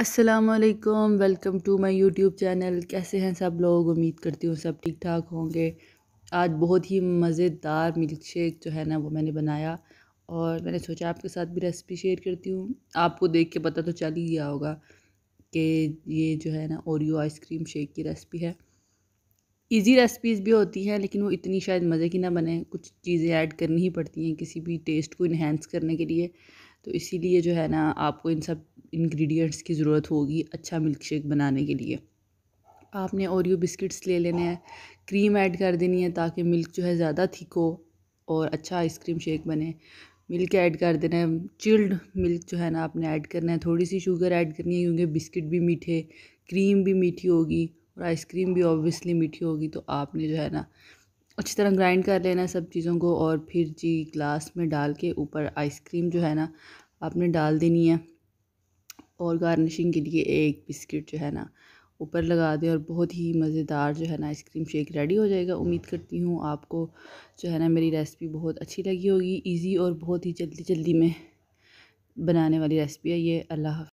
असलकम welcome to my YouTube channel कैसे हैं सब लोग उम्मीद करती हूँ सब ठीक ठाक होंगे आज बहुत ही मज़ेदार मिल्क शेक जो है ना वो मैंने बनाया और मैंने सोचा आपके साथ भी रेसिपी शेयर करती हूँ आपको देख के पता तो चल ही गया होगा कि ये जो है ना ओरियो आइसक्रीम शेक की रेसिपी है इजी रेसिपीज़ भी होती हैं लेकिन वो इतनी शायद मज़े की ना बने कुछ चीज़ें ऐड करनी ही पड़ती हैं किसी भी टेस्ट को इन्हेंस करने के लिए तो इसीलिए जो है ना आपको इन सब इंग्रेडिएंट्स की ज़रूरत होगी अच्छा मिल्क शेक बनाने के लिए आपने ओरियो बिस्किट्स ले लेने हैं क्रीम ऐड कर देनी है ताकि मिल्क जो है ज़्यादा थिक हो और अच्छा आइसक्रीम शेक बने मिल्क ऐड कर देना है चिल्ड मिल्क जो है ना आपने ऐड करना है थोड़ी सी शुगर ऐड करनी है क्योंकि बिस्किट भी मीठे क्रीम भी मीठी होगी और आइसक्रीम भी ऑब्वियसली मीठी होगी तो आपने जो है ना अच्छी तरह ग्राइंड कर लेना सब चीज़ों को और फिर जी ग्लास में डाल के ऊपर आइसक्रीम जो है ना आपने डाल देनी है और गार्निशिंग के लिए एक बिस्किट जो है ना ऊपर लगा दें और बहुत ही मज़ेदार जो है ना आइसक्रीम शेक रेडी हो जाएगा उम्मीद करती हूँ आपको जो है ना मेरी रेसिपी बहुत अच्छी लगी होगी ईजी और बहुत ही जल्दी जल्दी में बनाने वाली रेसिपी है ये अल्लाह